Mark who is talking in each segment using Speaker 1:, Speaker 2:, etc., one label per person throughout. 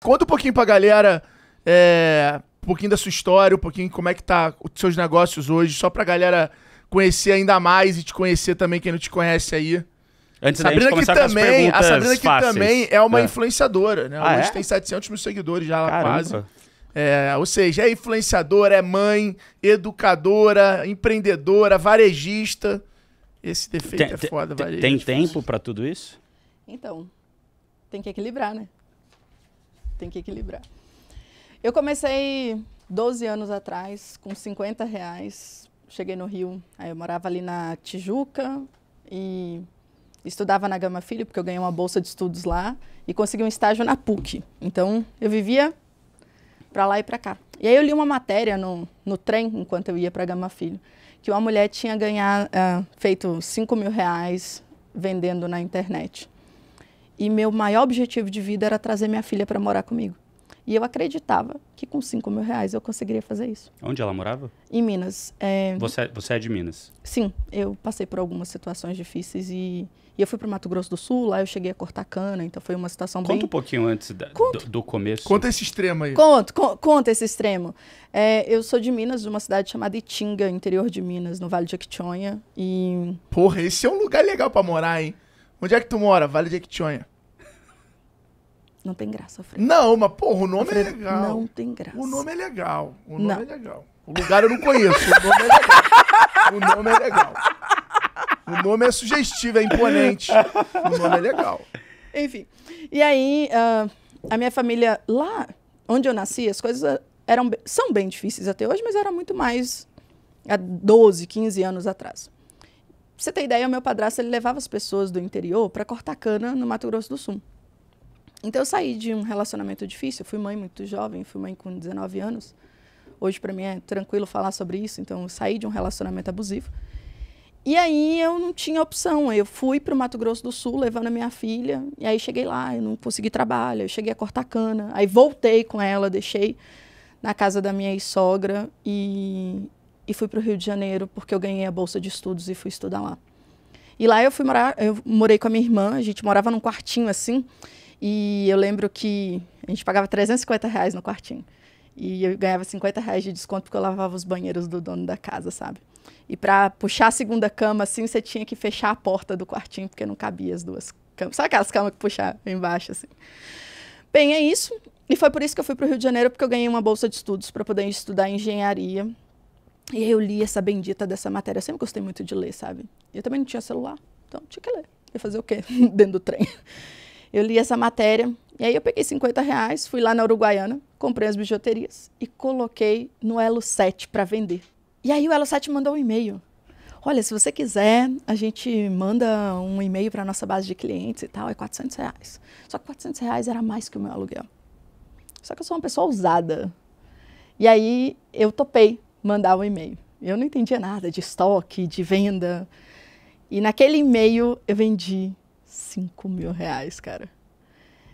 Speaker 1: Conta um pouquinho pra galera, é, um pouquinho da sua história, um pouquinho como é que tá os seus negócios hoje, só pra galera conhecer ainda mais e te conhecer também, quem não te conhece aí. Antes da Sabrina que também, a Sabrina fáceis. que também é uma é. influenciadora, né? Ah, hoje é? tem 700 mil seguidores já, Caramba. quase. É, ou seja, é influenciadora, é mãe, educadora, empreendedora, varejista. Esse defeito tem, é foda, varejista. Tem é tempo para tudo isso?
Speaker 2: Então, tem que equilibrar, né? tem que equilibrar. Eu comecei 12 anos atrás com 50 reais. Cheguei no Rio, aí eu morava ali na Tijuca e estudava na Gama Filho, porque eu ganhei uma bolsa de estudos lá e consegui um estágio na PUC. Então eu vivia para lá e para cá. E aí eu li uma matéria no, no trem, enquanto eu ia para Gama Filho, que uma mulher tinha ganhado, uh, ah, feito 5 mil reais vendendo na internet. E meu maior objetivo de vida era trazer minha filha para morar comigo. E eu acreditava que com 5 mil reais eu conseguiria fazer isso.
Speaker 1: Onde ela morava?
Speaker 2: Em Minas. É... Você,
Speaker 1: é, você é de Minas?
Speaker 2: Sim, eu passei por algumas situações difíceis e, e eu fui para o Mato Grosso do Sul, lá eu cheguei a cortar cana, então foi uma situação conta bem... Conta um
Speaker 1: pouquinho antes da, do, do, começo. Conta esse extremo aí. Conta,
Speaker 2: con, conta esse extremo. É, eu sou de Minas, de uma cidade chamada Itinga, interior de Minas, no Vale de Actionha. E...
Speaker 1: Porra, esse é um lugar legal para morar, hein? Onde é que tu mora? Vale de Equitonha.
Speaker 2: Não tem graça, Alfredo. Não,
Speaker 1: mas porra, o nome é Alfredo, é legal. Não tem graça. O nome é legal. O nome não. é legal. O lugar eu não conheço. O nome é legal. O nome é legal. O nome é sugestivo, é imponente. O nome é legal.
Speaker 2: Enfim. E aí, uh, a minha família lá, onde eu nasci, as coisas eram, são bem difíceis até hoje, mas era muito mais há 12, 15 anos atrás. Pra você ter ideia, meu padrasto ele levava as pessoas do interior para cortar cana no Mato Grosso do Sul. Então eu saí de um relacionamento difícil, eu fui mãe muito jovem, fui mãe com 19 anos. Hoje para mim é tranquilo falar sobre isso, então eu saí de um relacionamento abusivo. E aí eu não tinha opção, eu fui para o Mato Grosso do Sul levando a minha filha, e aí cheguei lá, eu não consegui trabalho, eu cheguei a cortar cana, aí voltei com ela, deixei na casa da minha sogra e, e fui para o Rio de Janeiro porque eu ganhei a bolsa de estudos e fui estudar lá. E lá eu fui morar, eu morei com a minha irmã, a gente morava num quartinho assim, e eu lembro que a gente pagava 350 reais no quartinho. E eu ganhava 50 reais de desconto porque eu lavava os banheiros do dono da casa, sabe? E para puxar a segunda cama, assim, você tinha que fechar a porta do quartinho porque não cabia as duas camas. Sabe aquelas camas que puxavam embaixo, assim? Bem, é isso. E foi por isso que eu fui para o Rio de Janeiro, porque eu ganhei uma bolsa de estudos para poder estudar engenharia e aí eu li essa bendita dessa matéria. Eu sempre gostei muito de ler, sabe? Eu também não tinha celular, então tinha que ler. Ia fazer o quê? Dentro do trem. Eu li essa matéria. E aí eu peguei 50 reais, fui lá na Uruguaiana, comprei as bijuterias e coloquei no Elo 7 para vender. E aí o Elo 7 mandou um e-mail. Olha, se você quiser, a gente manda um e-mail para nossa base de clientes e tal, é 400 reais. Só que 400 reais era mais que o meu aluguel. Só que eu sou uma pessoa ousada. E aí eu topei mandar um e-mail. Eu não entendia nada de estoque, de venda. E naquele e-mail eu vendi 5 mil reais, cara.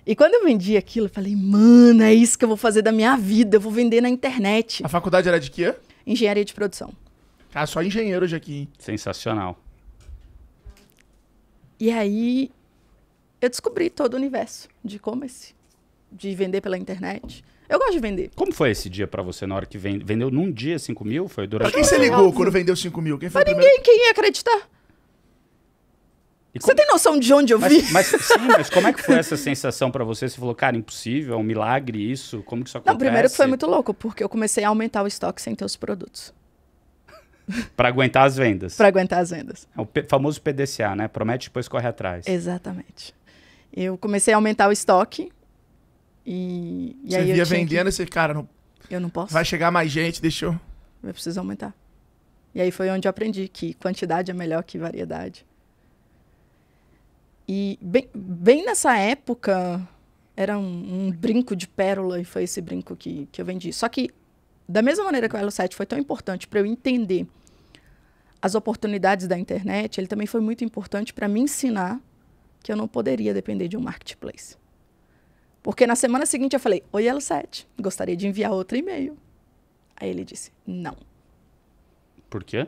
Speaker 2: E quando eu vendi aquilo, eu falei, mano, é isso que eu vou fazer da minha vida, eu vou vender na internet. A faculdade era de quê? Engenharia de produção.
Speaker 1: Ah, só engenheiro hoje aqui, Sensacional.
Speaker 2: E aí eu descobri todo o universo de e-commerce, de vender pela internet.
Speaker 1: Eu gosto de vender. Como foi esse dia para você na hora que vende, vendeu num dia 5 mil? Foi durante pra quem você ligou quando
Speaker 2: vendeu 5 mil? Quem foi pra ninguém, primeiro? quem ia acreditar? Como... Você tem noção de onde eu vi?
Speaker 1: Mas, mas, sim, mas como é que foi essa sensação para você? Você falou, cara, impossível, é um milagre isso? Como que isso acontece? Não, primeiro que foi
Speaker 2: muito louco, porque eu comecei a aumentar o estoque sem ter os produtos.
Speaker 1: para aguentar as vendas. para
Speaker 2: aguentar as vendas.
Speaker 1: É o famoso PDCA, né? Promete, depois corre atrás.
Speaker 2: Exatamente. Eu comecei a aumentar o estoque e, e Você via vendendo que... esse
Speaker 1: cara. Não... Eu não posso. Vai chegar mais gente, deixa eu.
Speaker 2: Eu preciso aumentar. E aí foi onde eu aprendi que quantidade é melhor que variedade. E bem, bem nessa época, era um, um, brinco de pérola e foi esse brinco que, que eu vendi. Só que, da mesma maneira que o Elo 7 foi tão importante para eu entender as oportunidades da internet, ele também foi muito importante para me ensinar que eu não poderia depender de um marketplace. Porque na semana seguinte eu falei: Oi, Elo7, gostaria de enviar outro e-mail. Aí ele disse: Não. Por quê?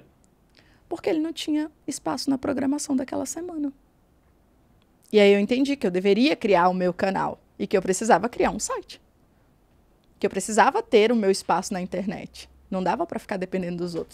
Speaker 2: Porque ele não tinha espaço na programação daquela semana. E aí eu entendi que eu deveria criar o meu canal e que eu precisava criar um site. Que eu precisava ter o meu espaço na internet. Não dava para ficar dependendo dos outros.